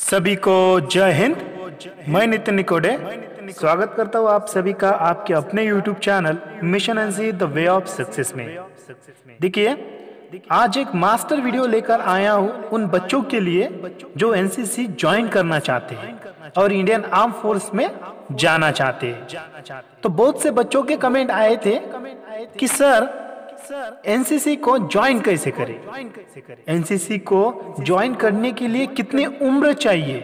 सभी को जय हिंद मैं नितिन निकोडे स्वागत करता हूँ आप सभी का आपके अपने YouTube channel mission NC the way of success में देखिए आज एक मास्टर वीडियो लेकर आया हूँ उन बच्चों के लिए जो एनसीसी ज्वाइन करना चाहते हैं और इंडियन आर्म फोर्स में जाना चाहते हैं तो बहुत से बच्चों के कमेंट आए थे कि सर एनसीसी को ज्वाइन कैसे करें एनसीसी को ज्वाइन करने के लिए कितनी उम्र चाहिए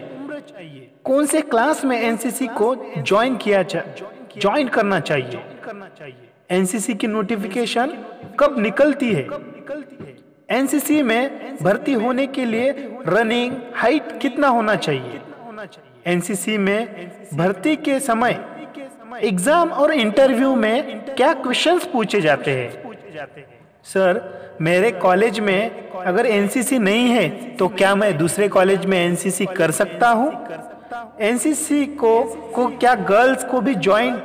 कौन से क्लास में एनसीसी को ज्वाइन किया ज्वाइन करना चाहिए एनसीसी की नोटिफिकेशन कब निकलती है एनसीसी में भर्ती होने के लिए रनिंग हाइट कितना होना चाहिए एनसीसी में भर्ती के समय एग्जाम और इंटरव्यू में क्या क्वेश्चंस पूछे जाते हैं सर मेरे कॉलेज में अगर एनसीसी नहीं है तो क्या मैं दूसरे कॉलेज में एनसीसी कर सकता हूँ एनसीसी को को क्या गर्ल्स को भी ज्वाइन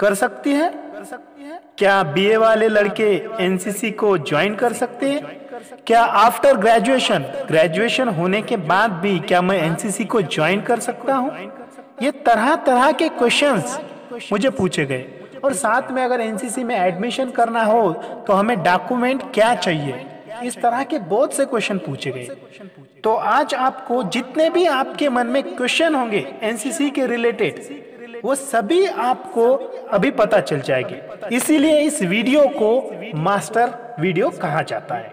कर सकती है सकती है क्या बीए वाले लड़के एनसीसी को ज्वाइन कर सकते हैं क्या आफ्टर ग्रेजुएशन ग्रेजुएशन होने के बाद भी क्या मैं एनसीसी को ज्वाइन कर सकता हूँ ये तरह तरह के क्वेश्चंस मुझे पूछे गए और साथ में अगर एनसीसी में एडमिशन करना हो तो हमें डॉक्यूमेंट क्या चाहिए इस तरह के बहुत से क्वेश्चन पूछे गए तो आज आपको जितने भी आपके मन में क्वेश्चन होंगे एनसीसी के रिलेटेड वो सभी आपको अभी पता चल जाएगी इसीलिए इस वीडियो को मास्टर वीडियो कहा जाता है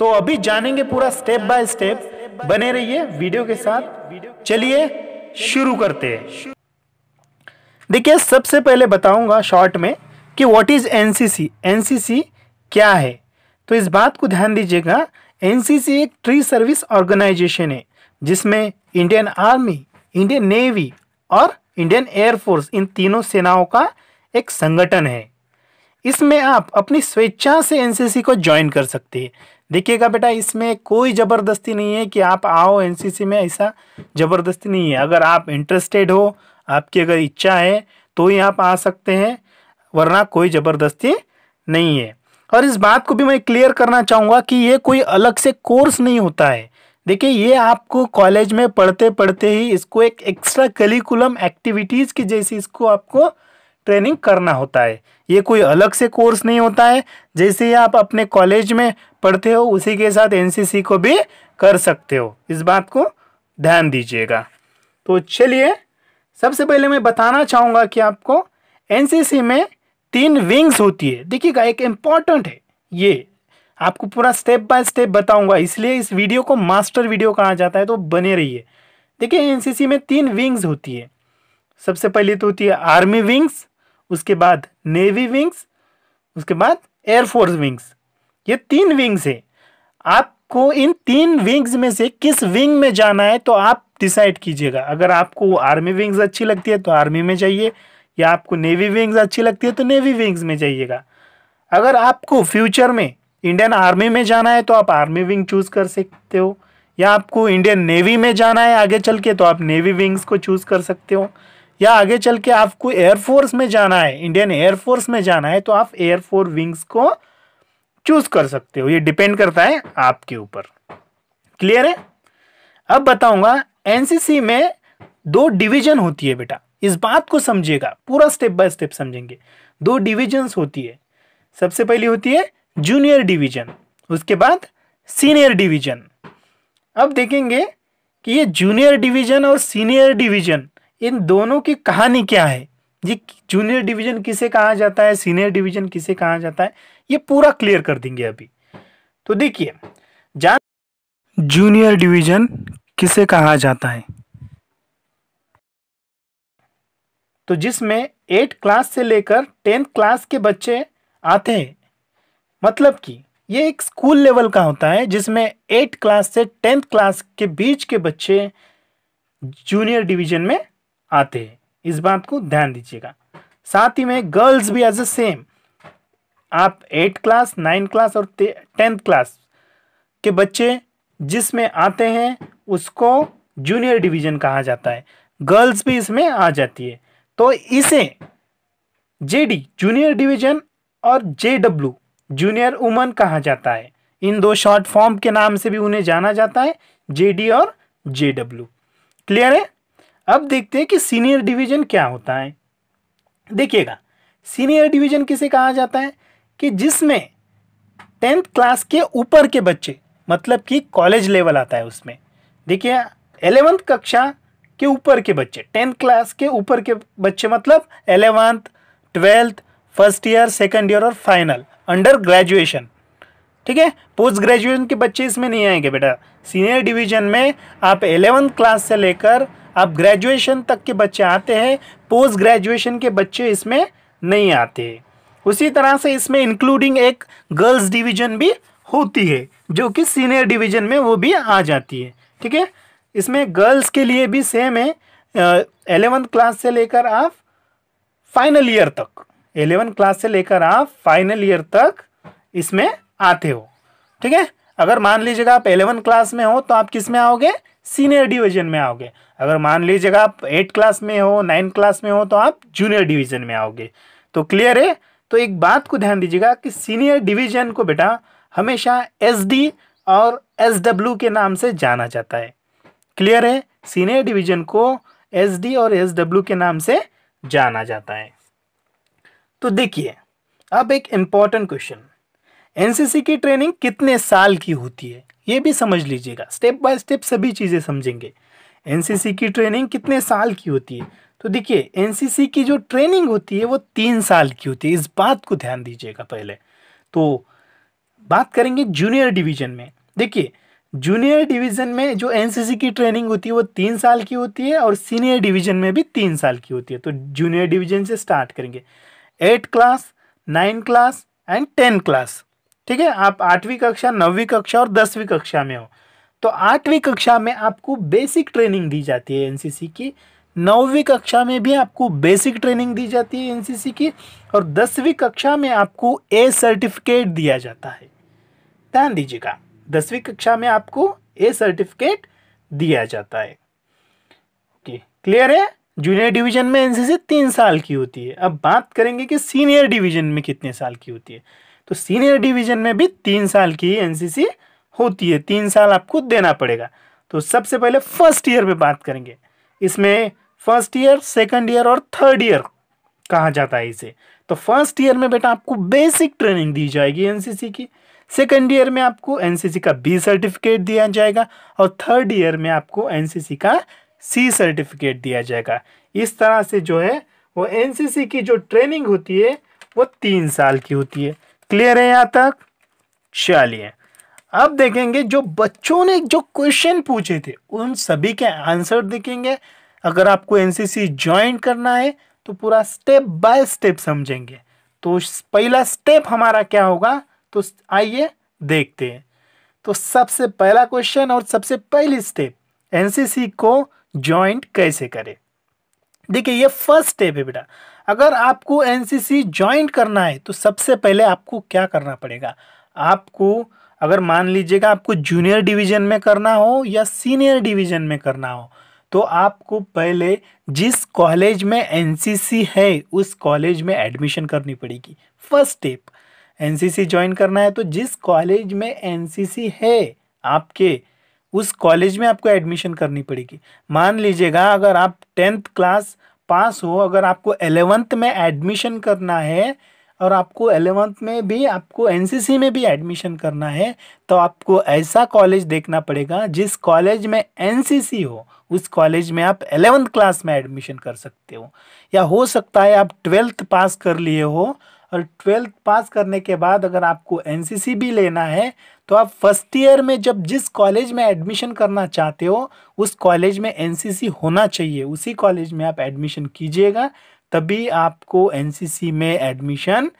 तो अभी जानेंगे पूरा स्टेप बाय स्टेप बने रहिए वीडियो के साथ चलिए शुरू करते हैं देखिए सबसे पहले बताऊंगा शॉर्ट में कि व्हाट इज एनसीसी एनसीसी क्या है तो इस बात को ध्यान दीजिएगा एनसीसी एक ट्री सर्विस ऑर्गेनाइजेशन है जिसमें इंडियन आर्मी इंडियन नेवी और इंडियन एयरफोर्स इन तीनों सेनाओं का एक संगठन है इसमें आप अपनी स्वेच्छा से एनसीसी को ज्वाइन कर सकते हैं देखिएगा बेटा इसमें कोई ज़बरदस्ती नहीं है कि आप आओ एनसीसी में ऐसा ज़बरदस्ती नहीं है अगर आप इंटरेस्टेड हो आपकी अगर इच्छा है तो ही आप आ सकते हैं वरना कोई ज़बरदस्ती नहीं है और इस बात को भी मैं क्लियर करना चाहूँगा कि ये कोई अलग से कोर्स नहीं होता है देखिए ये आपको कॉलेज में पढ़ते पढ़ते ही इसको एक एक्स्ट्रा करिकुलम एक्टिविटीज़ की जैसे इसको आपको ट्रेनिंग करना होता है ये कोई अलग से कोर्स नहीं होता है जैसे ही आप अपने कॉलेज में पढ़ते हो उसी के साथ एनसीसी को भी कर सकते हो इस बात को ध्यान दीजिएगा तो चलिए सबसे पहले मैं बताना चाहूँगा कि आपको एन में तीन विंग्स होती है देखिएगा एक इम्पॉर्टेंट है ये आपको पूरा स्टेप बाय स्टेप बताऊंगा इसलिए इस वीडियो को मास्टर वीडियो कहा जाता है तो बने रहिए देखिए एनसीसी में तीन विंग्स होती है सबसे पहले तो होती है आर्मी विंग्स उसके बाद नेवी विंग्स उसके बाद एयरफोर्स विंग्स ये तीन विंग्स है आपको इन तीन विंग्स में से किस विंग में जाना है तो आप डिसाइड कीजिएगा अगर आपको आर्मी विंग्स अच्छी लगती है तो आर्मी में जाइए या आपको नेवी विंग्स अच्छी लगती है तो नेवी विंग्स में जाइएगा अगर आपको फ्यूचर में इंडियन आर्मी में जाना है तो आप आर्मी विंग चूज़ कर सकते हो या आपको इंडियन नेवी में जाना है आगे चल के तो आप नेवी विंग्स को चूज़ कर सकते हो या आगे चल के आपको एयरफोर्स में जाना है इंडियन एयरफोर्स में जाना है तो आप एयरफोर्स विंग्स को चूज़ कर सकते हो ये डिपेंड करता है आपके ऊपर क्लियर है अब बताऊंगा एनसीसी में दो डिवीजन होती है बेटा इस बात को समझिएगा पूरा स्टेप बाय स्टेप समझेंगे दो डिविजन्स होती है सबसे पहली होती है जूनियर डिवीजन उसके बाद सीनियर डिवीजन अब देखेंगे कि ये जूनियर डिवीजन और सीनियर डिवीजन इन दोनों की कहानी क्या है ये जूनियर डिवीजन किसे कहा जाता है सीनियर डिवीजन किसे कहा जाता है ये पूरा क्लियर कर देंगे अभी तो देखिए जान जूनियर डिवीजन किसे कहा जाता है तो जिसमें एट क्लास से लेकर टेंथ क्लास के बच्चे आते हैं मतलब कि ये एक स्कूल लेवल का होता है जिसमें एट क्लास से टेंथ क्लास के बीच के बच्चे जूनियर डिवीजन में आते हैं इस बात को ध्यान दीजिएगा साथ ही में गर्ल्स भी एज अ सेम आप एट क्लास नाइन क्लास और टेंथ क्लास के बच्चे जिसमें आते हैं उसको जूनियर डिवीजन कहा जाता है गर्ल्स भी इसमें आ जाती है तो इसे जेडी जूनियर डिवीजन और जेडब्ल्यू जूनियर वुमन कहा जाता है इन दो शॉर्ट फॉर्म के नाम से भी उन्हें जाना जाता है जेडी और जेडब्ल्यू क्लियर है अब देखते हैं कि सीनियर डिवीजन क्या होता है देखिएगा सीनियर डिवीजन किसे कहा जाता है कि जिसमें टेंथ क्लास के ऊपर के बच्चे मतलब कि कॉलेज लेवल आता है उसमें देखिए एलेवंथ कक्षा के ऊपर के बच्चे टेंथ क्लास के ऊपर के बच्चे मतलब eleventh twelfth first year second year और फाइनल अंडर ग्रेजुएशन ठीक है पोस्ट ग्रेजुएशन के बच्चे इसमें नहीं आएंगे बेटा सीनियर डिवीजन में आप एलेवंथ क्लास से लेकर आप ग्रेजुएशन तक के बच्चे आते हैं पोस्ट ग्रेजुएशन के बच्चे इसमें नहीं आते उसी तरह से इसमें इंक्लूडिंग एक गर्ल्स डिवीजन भी होती है जो कि सीनियर डिवीजन में वो भी आ जाती है ठीक है इसमें गर्ल्स के लिए भी सेम है एलेवंथ क्लास से लेकर आप फाइनल ईयर तक एलेवन क्लास से लेकर आप फाइनल ईयर तक इसमें आते हो ठीक है अगर मान लीजिएगा आप एलेवन क्लास में हो तो आप किस में आओगे सीनियर डिवीजन में आओगे अगर मान लीजिएगा आप एट क्लास में हो नाइन क्लास में हो तो आप जूनियर डिवीजन में आओगे तो क्लियर है तो एक बात को ध्यान दीजिएगा कि सीनियर डिवीजन को बेटा हमेशा एस डी और एस डब्ल्यू के नाम से जाना जाता है क्लियर है सीनियर डिवीजन को एस डी और एस डब्ल्यू के नाम से जाना जाता है तो देखिए अब एक इम्पॉर्टेंट क्वेश्चन एनसीसी की ट्रेनिंग कितने साल की होती है ये भी समझ लीजिएगा स्टेप बाय स्टेप सभी चीज़ें समझेंगे एनसीसी की ट्रेनिंग कितने साल की होती है तो देखिए एनसीसी की जो ट्रेनिंग होती है वो तीन साल की होती है इस बात को ध्यान दीजिएगा पहले तो बात करेंगे जूनियर डिवीज़न में देखिए जूनियर डिवीज़न में जो एनसीसी की ट्रेनिंग होती है वो तीन साल की होती है और सीनियर डिवीज़न में भी तीन साल की होती है तो जूनियर डिवीज़न से स्टार्ट करेंगे eight class nine class and ten class ठीक है आप आठवीं कक्षा नौवीं कक्षा और दसवीं कक्षा में हो तो आठवीं कक्षा में आपको बेसिक ट्रेनिंग दी जाती है एनसीसी की नौवीं कक्षा में भी आपको बेसिक ट्रेनिंग दी जाती है एनसीसी की और दसवीं कक्षा में आपको ए सर्टिफिकेट दिया जाता है ध्यान दीजिएगा दसवीं कक्षा में आपको ए सर्टिफिकेट दिया जाता है ओके क्लियर है जूनियर डिवीजन में एनसी सी तीन साल की होती है अब बात करेंगे कि सीनियर डिवीजन में कितने साल की होती है तो सीनियर डिवीजन में भी तीन साल की एनसीसी होती है तीन साल आपको देना पड़ेगा तो सबसे पहले फर्स्ट ईयर में बात करेंगे इसमें फर्स्ट ईयर सेकंड ईयर और थर्ड ईयर कहा जाता है इसे तो फर्स्ट ईयर में बेटा आपको बेसिक ट्रेनिंग दी जाएगी एनसीसी की सेकेंड ईयर में आपको एनसीसी का बी सर्टिफिकेट दिया जाएगा और थर्ड ईयर में आपको एनसीसी का सी सर्टिफिकेट दिया जाएगा इस तरह से जो है वो एनसीसी की जो ट्रेनिंग होती है वो तीन साल की होती है क्लियर है यहाँ तक चलिए अब देखेंगे जो बच्चों ने जो क्वेश्चन पूछे थे उन सभी के आंसर देखेंगे अगर आपको एनसीसी ज्वाइन करना है तो पूरा स्टेप बाय स्टेप समझेंगे तो पहला स्टेप हमारा क्या होगा तो आइए देखते हैं तो सबसे पहला क्वेश्चन और सबसे पहली स्टेप एनसीसी को ज्वाइंट कैसे करें देखिए ये फर्स्ट स्टेप है बेटा अगर आपको एनसीसी ज्वाइन करना है तो सबसे पहले आपको क्या करना पड़ेगा आपको अगर मान लीजिएगा आपको जूनियर डिवीजन में करना हो या सीनियर डिवीजन में करना हो तो आपको पहले जिस कॉलेज में एनसीसी है उस कॉलेज में एडमिशन करनी पड़ेगी फर्स्ट स्टेप एनसीसी ज्वाइन करना है तो जिस कॉलेज में एनसीसी है आपके उस कॉलेज में आपको एडमिशन करनी पड़ेगी मान लीजिएगा अगर आप टेंथ क्लास पास हो अगर आपको एलेवंथ में एडमिशन करना है और आपको एलेवंथ में भी आपको एनसीसी में भी एडमिशन करना है तो आपको ऐसा कॉलेज देखना पड़ेगा जिस कॉलेज में एनसीसी हो उस कॉलेज में आप एलेवंथ क्लास में एडमिशन कर सकते हो या हो सकता है आप ट्वेल्थ पास कर लिए हो और ट्वेल्थ पास करने के बाद अगर आपको एनसीसी भी लेना है तो आप फर्स्ट ईयर में जब जिस कॉलेज में एडमिशन करना चाहते हो उस कॉलेज में एनसीसी होना चाहिए उसी कॉलेज में आप एडमिशन कीजिएगा तभी आपको एनसीसी में एडमिशन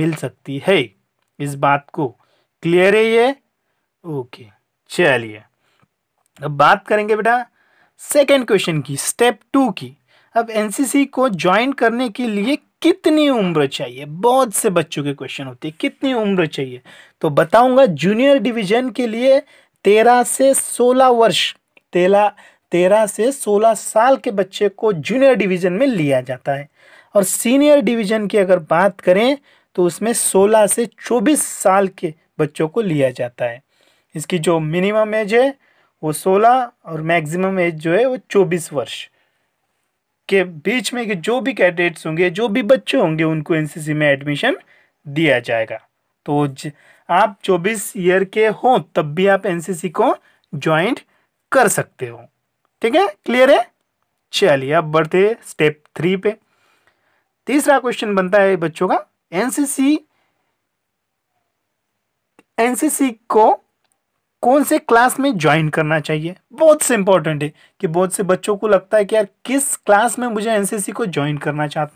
मिल सकती है इस बात को क्लियर है ये ओके चलिए अब बात करेंगे बेटा सेकेंड क्वेश्चन की स्टेप टू की अब एनसीसी को ज्वाइन करने के लिए कितनी उम्र चाहिए बहुत से बच्चों के क्वेश्चन होते हैं कितनी उम्र चाहिए तो बताऊंगा जूनियर डिवीजन के लिए तेरह से सोलह वर्ष तेरह तेरह से सोलह साल के बच्चे को जूनियर डिवीजन में लिया जाता है और सीनियर डिवीजन की अगर बात करें तो उसमें सोलह से चौबीस साल के बच्चों को लिया जाता है इसकी जो मिनिमम एज है वो सोलह और मैक्सिमम एज जो है वो चौबीस वर्ष के बीच में के जो भी कैंडिडेट्स होंगे जो भी बच्चे होंगे उनको एनसीसी में एडमिशन दिया जाएगा तो ज, आप 24 ईयर के हो तब भी आप एनसीसी को ज्वाइंट कर सकते हो ठीक है क्लियर है चलिए अब बढ़ते स्टेप थ्री पे तीसरा क्वेश्चन बनता है बच्चों का एनसीसी एनसीसी को कौन से क्लास में ज्वाइन करना चाहिए बहुत से इंपॉर्टेंट है कि बहुत से बच्चों को लगता है कि यार किस क्लास में मुझे एनसीसी को ज्वाइन करना चाह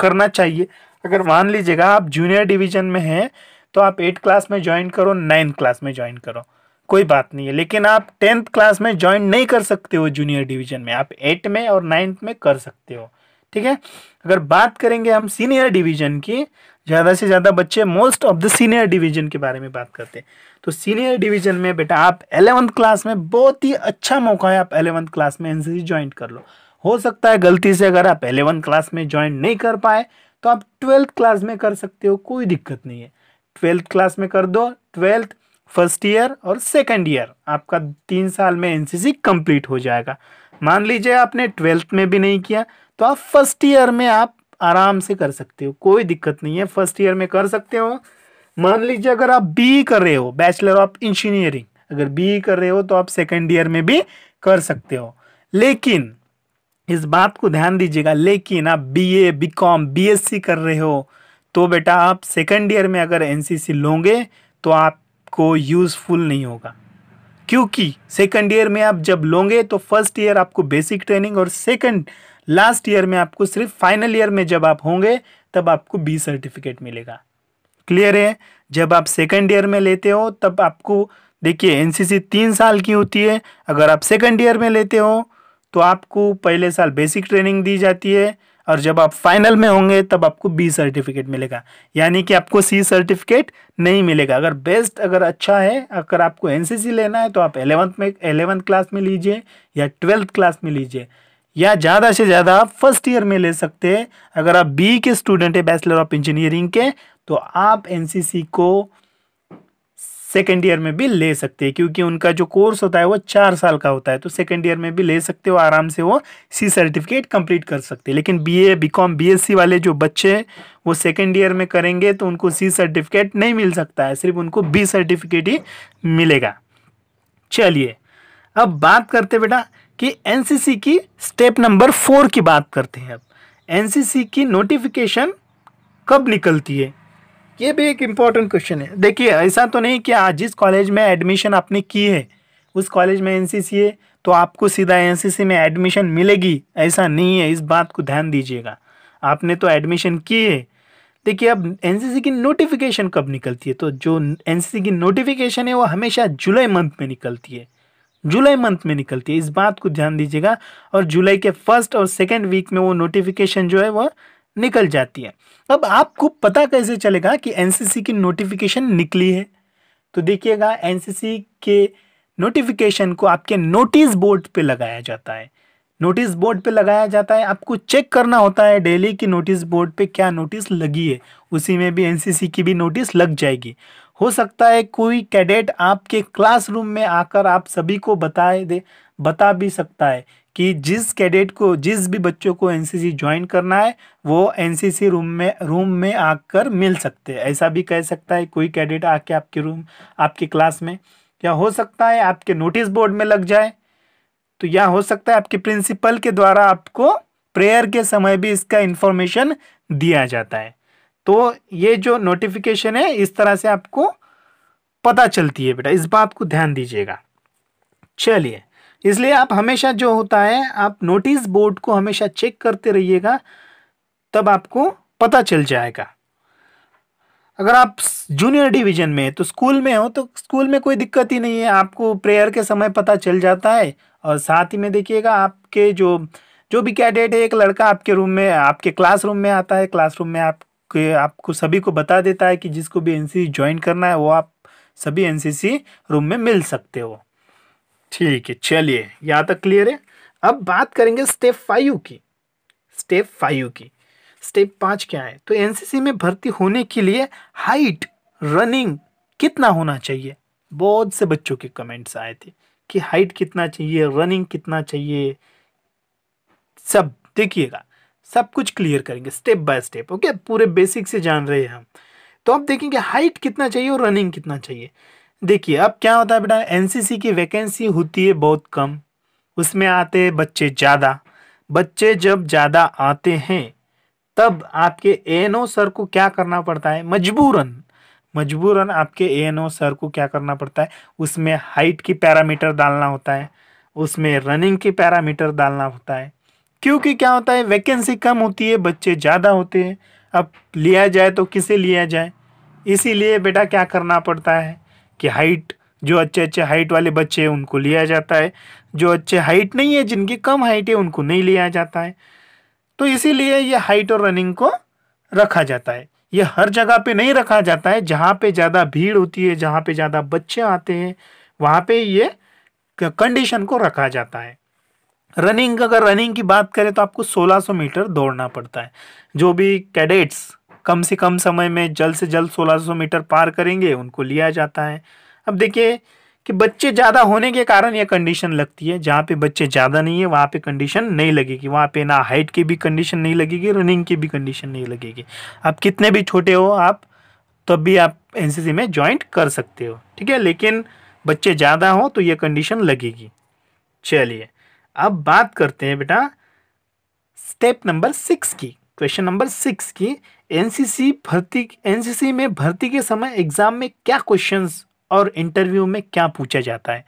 करना चाहिए अगर मान लीजिएगा आप जूनियर डिवीजन में हैं तो आप एट क्लास में ज्वाइन करो नाइन्थ क्लास में ज्वाइन करो कोई बात नहीं है लेकिन आप टेंथ क्लास में ज्वाइन नहीं कर सकते हो जूनियर डिवीजन में आप एट में और नाइन्थ में कर सकते हो ठीक है अगर बात करेंगे हम सीनियर डिवीजन की ज़्यादा से ज़्यादा बच्चे most of the senior division के बारे में बात करते हैं तो सीनियर डिवीजन में बेटा आप एलेवंथ क्लास में बहुत ही अच्छा मौका है आप एलेवंथ क्लास में एन ज्वाइन कर लो हो सकता है गलती से अगर आप एलेवंथ क्लास में ज्वाइन नहीं कर पाए तो आप ट्वेल्थ क्लास में कर सकते हो कोई दिक्कत नहीं है ट्वेल्थ क्लास में कर दो ट्वेल्थ फर्स्ट ईयर और सेकेंड ईयर आपका तीन साल में एन कंप्लीट हो जाएगा मान लीजिए आपने ट्वेल्थ में भी नहीं किया तो आप फर्स्ट ईयर में आप आराम से कर सकते हो कोई दिक्कत नहीं है फर्स्ट ईयर में कर सकते हो मान लीजिए अगर आप बी कर रहे हो बैचलर ऑफ इंजीनियरिंग अगर बी कर रहे हो तो आप सेकेंड ईयर में भी कर सकते हो लेकिन इस बात को ध्यान दीजिएगा लेकिन आप B A B S C कर रहे हो तो बेटा आप सेकेंड ईयर में अगर सी लोगे तो आपको यूज़फुल नहीं होगा क्योंकि सेकेंड ईयर में आप जब लोगे तो फर्स्ट ईयर आपको बेसिक ट्रेनिंग और सेकेंड लास्ट ईयर में आपको सिर्फ फाइनल ईयर में जब आप होंगे तब आपको बी सर्टिफिकेट मिलेगा क्लियर है जब आप सेकेंड ईयर में लेते हो तब आपको देखिए एनसीसी तीन साल की होती है अगर आप सेकेंड ईयर में लेते हो तो आपको पहले साल बेसिक ट्रेनिंग दी जाती है और जब आप फाइनल में होंगे तब आपको बी सर्टिफिकेट मिलेगा यानी कि आपको सी सर्टिफिकेट नहीं मिलेगा अगर बेस्ट अगर अच्छा है अगर आपको एनसीसी लेना है तो आप एलेवंथ में एलेवंथ क्लास में लीजिए या ट्वेल्थ क्लास में लीजिए या ज़्यादा से ज़्यादा आप फर्स्ट ईयर में ले सकते हैं अगर आप बी के स्टूडेंट है बैचलर ऑफ इंजीनियरिंग के तो आप एनसीसी को सेकेंड ईयर में भी ले सकते हैं क्योंकि उनका जो कोर्स होता है वो चार साल का होता है तो सेकेंड ईयर में भी ले सकते हो आराम से वो सी सर्टिफिकेट कंप्लीट कर सकते हैं लेकिन बीए बीकॉम बीएससी वाले जो बच्चे वो सेकेंड ईयर में करेंगे तो उनको सी सर्टिफिकेट नहीं मिल सकता है सिर्फ उनको बी सर्टिफिकेट ही मिलेगा चलिए अब बात करते बेटा कि एनसीसी की स्टेप नंबर फोर की बात करते हैं अब एनसीसी की नोटिफिकेशन कब निकलती है ये भी एक इम्पॉर्टेंट क्वेश्चन है देखिए ऐसा तो नहीं कि आज जिस कॉलेज में एडमिशन आपने की है उस कॉलेज में एनसीसी है तो आपको सीधा एनसीसी में एडमिशन मिलेगी ऐसा नहीं है इस बात को ध्यान दीजिएगा आपने तो एडमिशन की है देखिए अब एनसीसी की नोटिफिकेशन कब निकलती है तो जो एनसीसी की नोटिफिकेशन है वो हमेशा जुलाई मंथ में निकलती है जुलाई मंथ में निकलती है इस बात को ध्यान दीजिएगा और जुलाई के फर्स्ट और सेकेंड वीक में वो नोटिफिकेशन जो है वह निकल जाती है अब आपको पता कैसे चलेगा कि एनसीसी की नोटिफिकेशन निकली है तो देखिएगा एनसीसी के नोटिफिकेशन को आपके नोटिस बोर्ड पे लगाया जाता है नोटिस बोर्ड पे लगाया जाता है आपको चेक करना होता है डेली की नोटिस बोर्ड पे क्या नोटिस लगी है उसी में भी एनसीसी की भी नोटिस लग जाएगी हो सकता है कोई कैडेट आपके क्लासरूम में आकर आप सभी को बताए दे बता भी सकता है कि जिस कैडेट को जिस भी बच्चों को एनसीसी ज्वाइन करना है वो एनसीसी रूम में रूम में आकर मिल सकते हैं ऐसा भी कह सकता है कोई कैडेट आके आपके रूम आपके क्लास में या हो सकता है आपके नोटिस बोर्ड में लग जाए तो या हो सकता है आपके प्रिंसिपल के द्वारा आपको प्रेयर के समय भी इसका इन्फॉर्मेशन दिया जाता है तो ये जो नोटिफिकेशन है इस तरह से आपको पता चलती है बेटा इस बात को ध्यान दीजिएगा चलिए इसलिए आप हमेशा जो होता है आप नोटिस बोर्ड को हमेशा चेक करते रहिएगा तब आपको पता चल जाएगा अगर आप जूनियर डिवीजन में तो स्कूल में हो तो स्कूल में कोई दिक्कत ही नहीं है आपको प्रेयर के समय पता चल जाता है और साथ ही में देखिएगा आपके जो जो भी कैडेट है एक लड़का आपके रूम में आपके क्लासरूम में आता है क्लासरूम में आप के आपको सभी को बता देता है कि जिसको भी एनसीसी ज्वाइन करना है वो आप सभी एनसीसी रूम में मिल सकते हो ठीक है चलिए यहाँ तक क्लियर है अब बात करेंगे स्टेप फाइव की स्टेप फाइव की स्टेप पाँच क्या है तो एनसीसी में भर्ती होने के लिए हाइट रनिंग कितना होना चाहिए बहुत से बच्चों के कमेंट्स आए थे कि हाइट कितना चाहिए रनिंग कितना चाहिए सब देखिएगा सब कुछ क्लियर करेंगे स्टेप बाय स्टेप ओके पूरे बेसिक से जान रहे हैं हम तो आप देखेंगे हाइट कितना चाहिए और रनिंग कितना चाहिए देखिए अब क्या होता है बेटा एनसीसी की वैकेंसी होती है बहुत कम उसमें आते हैं बच्चे ज़्यादा बच्चे जब ज़्यादा आते हैं तब आपके ए सर को क्या करना पड़ता है मजबूरन मजबूरन आपके ए सर को क्या करना पड़ता है उसमें हाइट की पैरामीटर डालना होता है उसमें रनिंग की पैरामीटर डालना होता है क्योंकि क्या होता है वैकेंसी कम होती है बच्चे ज़्यादा होते हैं अब लिया जाए तो किसे लिया जाए इसीलिए बेटा क्या करना पड़ता है कि हाइट जो अच्छे अच्छे हाइट वाले बच्चे हैं उनको लिया जाता है जो अच्छे हाइट नहीं है जिनकी कम हाइट है उनको नहीं लिया जाता है तो इसीलिए ये हाइट और रनिंग को रखा जाता है ये हर जगह पे नहीं रखा जाता है जहाँ पे ज़्यादा भीड़ होती है जहाँ पे ज़्यादा बच्चे आते हैं वहाँ पे ये कंडीशन को रखा जाता है रनिंग अगर रनिंग की बात करें तो आपको 1600 मीटर दौड़ना पड़ता है जो भी कैडेट्स कम से कम समय में जल्द से जल्द 1600 मीटर पार करेंगे उनको लिया जाता है अब देखिए कि बच्चे ज़्यादा होने के कारण यह कंडीशन लगती है जहाँ पे बच्चे ज़्यादा नहीं है वहाँ पे कंडीशन नहीं लगेगी वहाँ पे ना हाइट की भी कंडीशन नहीं लगेगी रनिंग की भी कंडीशन नहीं लगेगी आप कितने भी छोटे हो आप तब भी आप एन में ज्वाइंट कर सकते हो ठीक है लेकिन बच्चे ज़्यादा हों तो यह कंडीशन लगेगी चलिए अब बात करते हैं बेटा स्टेप नंबर सिक्स की क्वेश्चन नंबर सिक्स की एनसीसी भर्ती एनसीसी में भर्ती के समय एग्जाम में क्या क्वेश्चंस और इंटरव्यू में क्या पूछा जाता है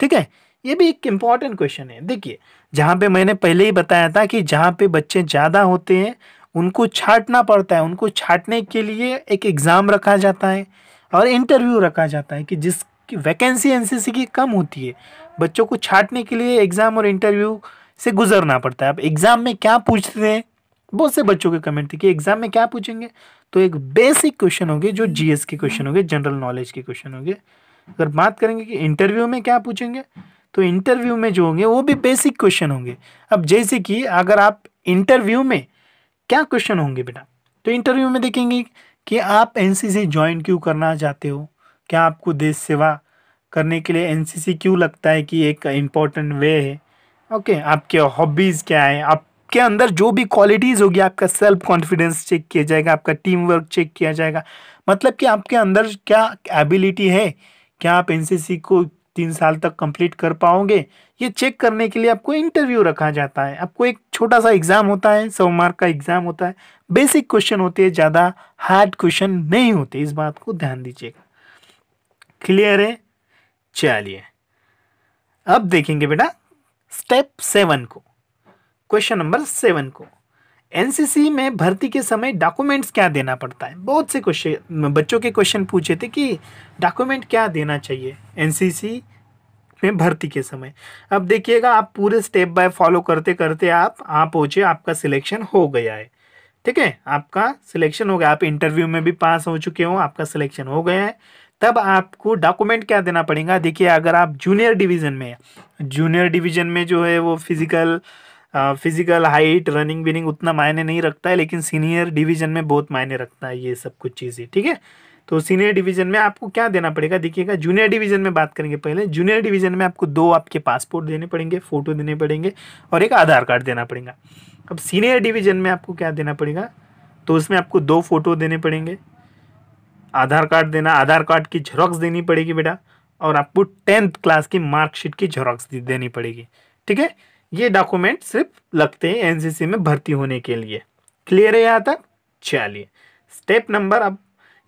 ठीक है ये भी एक इंपॉर्टेंट क्वेश्चन है देखिए जहाँ पे मैंने पहले ही बताया था कि जहाँ पे बच्चे ज़्यादा होते हैं उनको छाटना पड़ता है उनको छाटने के लिए एक एग्ज़ाम रखा जाता है और इंटरव्यू रखा जाता है कि जिस कि वैकेंसी एनसीसी की कम होती है बच्चों को छाटने के लिए एग्ज़ाम और इंटरव्यू से गुजरना पड़ता है अब एग्ज़ाम में क्या पूछते हैं बहुत से बच्चों के कमेंट थे कि एग्ज़ाम में क्या पूछेंगे तो एक बेसिक क्वेश्चन होंगे जो जीएस के क्वेश्चन होंगे जनरल नॉलेज के क्वेश्चन होंगे अगर बात करेंगे कि इंटरव्यू में क्या पूछेंगे तो इंटरव्यू में जो होंगे वो भी बेसिक क्वेश्चन होंगे अब जैसे कि अगर आप इंटरव्यू में क्या क्वेश्चन होंगे बेटा तो इंटरव्यू में देखेंगे कि आप एन ज्वाइन क्यों करना चाहते हो क्या आपको देश सेवा करने के लिए एनसीसी क्यों लगता है कि एक इम्पॉर्टेंट वे है ओके okay, आपके हॉबीज़ क्या है आपके अंदर जो भी क्वालिटीज़ होगी आपका सेल्फ कॉन्फिडेंस चेक किया जाएगा आपका टीम वर्क चेक किया जाएगा मतलब कि आपके अंदर क्या एबिलिटी है क्या आप एन को तीन साल तक कंप्लीट कर पाओगे ये चेक करने के लिए आपको इंटरव्यू रखा जाता है आपको एक छोटा सा एग्ज़ाम होता है सौ मार्क का एग्ज़ाम होता है बेसिक क्वेश्चन होते हैं ज़्यादा हार्ड क्वेश्चन नहीं होते इस बात को ध्यान दीजिएगा क्लियर है चलिए अब देखेंगे बेटा स्टेप सेवन को क्वेश्चन नंबर सेवन को एनसीसी में भर्ती के समय डॉक्यूमेंट्स क्या देना पड़ता है बहुत से क्वेश्चन बच्चों के क्वेश्चन पूछे थे कि डॉक्यूमेंट क्या देना चाहिए एनसीसी में भर्ती के समय अब देखिएगा आप पूरे स्टेप बाय फॉलो करते करते आप आप पहुँचे आपका सिलेक्शन हो गया है ठीक है आपका सिलेक्शन हो गया आप इंटरव्यू में भी पास हो चुके हो आपका सिलेक्शन हो गया है तब आपको डॉक्यूमेंट क्या देना पड़ेगा देखिए अगर आप जूनियर डिवीज़न में जूनियर डिवीज़न में जो है वो physical physical height running winning उतना मायने नहीं रखता है लेकिन सीनियर डिवीज़न में बहुत मायने रखता है ये सब कुछ चीज़ें ठीक है तो सीनियर डिवीज़न में आपको क्या देना पड़ेगा देखिएगा जूनियर डिवीज़न में बात करेंगे पहले जूनियर डिवीज़न में आपको दो आपके पासपोर्ट देने पड़ेंगे फ़ोटो देने पड़ेंगे और एक आधार कार्ड देना पड़ेगा अब सीनियर डिवीज़न में आपको क्या देना पड़ेगा तो उसमें आपको दो फ़ोटो देने पड़ेंगे आधार कार्ड देना आधार कार्ड की झेरोक्स देनी पड़ेगी बेटा और आपको टेंथ क्लास की मार्कशीट की झेरोक्स देनी पड़ेगी ठीक है ये डॉक्यूमेंट सिर्फ लगते हैं एनसीसी में भर्ती होने के लिए क्लियर है यहाँ तक चलिए स्टेप नंबर अब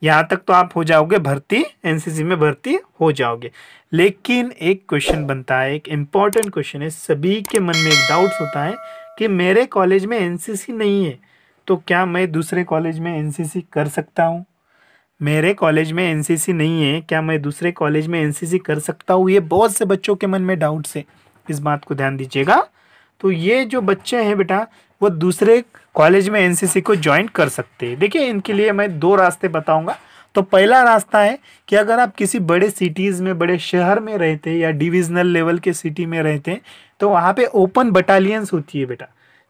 यहाँ तक तो आप हो जाओगे भर्ती एनसीसी में भर्ती हो जाओगे लेकिन एक क्वेश्चन बनता है एक इम्पॉर्टेंट क्वेश्चन है सभी के मन में एक डाउट्स होता है कि मेरे कॉलेज में एनसीसी नहीं है तो क्या मैं दूसरे कॉलेज में एनसीसी कर सकता हूँ मेरे कॉलेज में एनसीसी नहीं है क्या मैं दूसरे कॉलेज में एनसीसी कर सकता हूँ ये बहुत से बच्चों के मन में डाउट्स है इस बात को ध्यान दीजिएगा तो ये जो बच्चे हैं बेटा वो दूसरे कॉलेज में एनसीसी को ज्वाइन कर सकते हैं देखिए इनके लिए मैं दो रास्ते बताऊंगा तो पहला रास्ता है कि अगर आप किसी बड़े सिटीज़ में बड़े शहर में रहते हैं या डिविजनल लेवल के सिटी में रहते हैं तो वहाँ पे ओपन बटालियंस होती है बेटा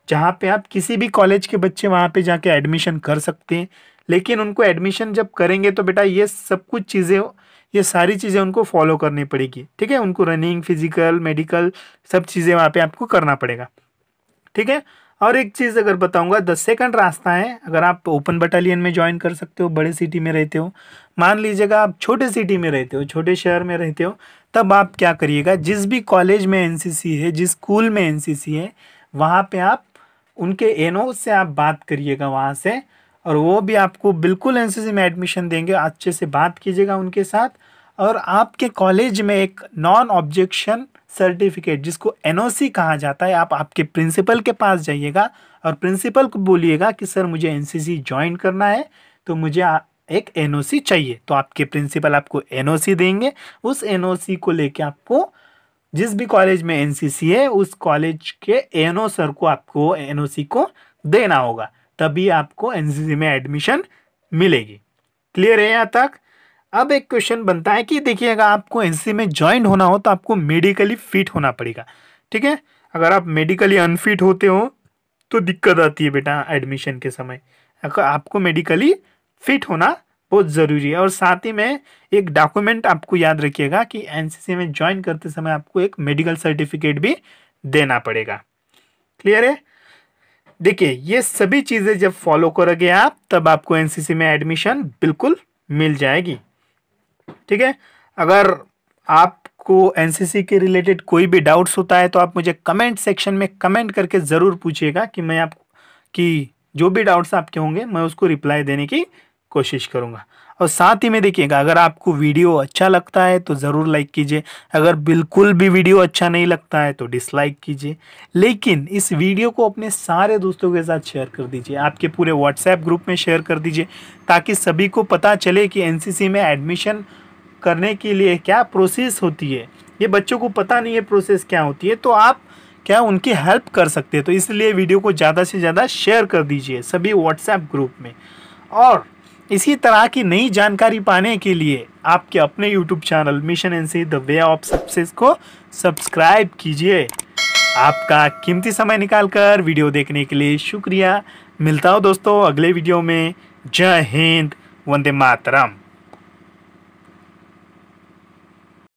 जहाँ पे आप किसी भी कॉलेज के बच्चे वहाँ पे जाके एडमिशन कर सकते हैं लेकिन उनको एडमिशन जब करेंगे तो बेटा ये सब कुछ चीज़ें ये सारी चीज़ें उनको फॉलो करनी पड़ेगी ठीक है उनको रनिंग फिजिकल मेडिकल सब चीज़ें वहाँ पे आपको करना पड़ेगा ठीक है और एक चीज़ अगर बताऊँगा द सेकंड रास्ता है अगर आप ओपन बटालियन में ज्वाइन कर सकते हो बड़े सिटी में रहते हो मान लीजिएगा आप छोटे सिटी में रहते हो छोटे शहर में रहते हो तब आप क्या करिएगा जिस भी कॉलेज में एन है जिस स्कूल में एन है वहाँ पर आप उनके एन से आप बात करिएगा वहाँ से और वो भी आपको बिल्कुल एन में एडमिशन देंगे अच्छे से बात कीजिएगा उनके साथ और आपके कॉलेज में एक नॉन ऑब्जेक्शन सर्टिफिकेट जिसको एन कहा जाता है आप आपके प्रिंसिपल के पास जाइएगा और प्रिंसिपल को बोलिएगा कि सर मुझे एन ज्वाइन करना है तो मुझे एक एन चाहिए तो आपके प्रिंसिपल आपको एन देंगे उस एन को लेके आपको जिस भी कॉलेज में एनसीसी है उस कॉलेज के एनओ सर को आपको एनओसी को देना होगा तभी आपको एन में एडमिशन मिलेगी क्लियर है यहाँ तक अब एक क्वेश्चन बनता है कि देखिए अगर आपको एन में ज्वाइन होना हो तो आपको मेडिकली फिट होना पड़ेगा ठीक है अगर आप मेडिकली अनफिट होते हो तो दिक्कत आती है बेटा एडमिशन के समय अगर आपको मेडिकली फिट होना बहुत ज़रूरी है और साथ ही में एक डॉक्यूमेंट आपको याद रखिएगा कि एनसीसी में ज्वाइन करते समय आपको एक मेडिकल सर्टिफिकेट भी देना पड़ेगा क्लियर है देखिए ये सभी चीज़ें जब फॉलो करोगे आप तब आपको एनसीसी में एडमिशन बिल्कुल मिल जाएगी ठीक है अगर आपको एनसीसी के रिलेटेड कोई भी डाउट्स होता है तो आप मुझे कमेंट सेक्शन में कमेंट करके ज़रूर पूछिएगा कि मैं आप कि जो भी डाउट्स आपके होंगे मैं उसको रिप्लाई देने की कोशिश करूँगा और साथ ही में देखिएगा अगर आपको वीडियो अच्छा लगता है तो ज़रूर लाइक कीजिए अगर बिल्कुल भी वीडियो अच्छा नहीं लगता है तो डिसलाइक कीजिए लेकिन इस वीडियो को अपने सारे दोस्तों के साथ शेयर कर दीजिए आपके पूरे व्हाट्सएप ग्रुप में शेयर कर दीजिए ताकि सभी को पता चले कि एन में एडमिशन करने के लिए क्या प्रोसेस होती है ये बच्चों को पता नहीं है प्रोसेस क्या होती है तो आप क्या उनकी हेल्प कर सकते हैं तो इसलिए वीडियो को ज़्यादा से ज़्यादा शेयर कर दीजिए सभी व्हाट्सएप ग्रुप में और इसी तरह की नई जानकारी पाने के लिए आपके अपने YouTube channel mission N C the way of success को सब्सक्राइब कीजिए आपका कीमती समय निकालकर वीडियो देखने के लिए शुक्रिया मिलता हूँ दोस्तों अगले वीडियो में जय हिंद वंदे मातरम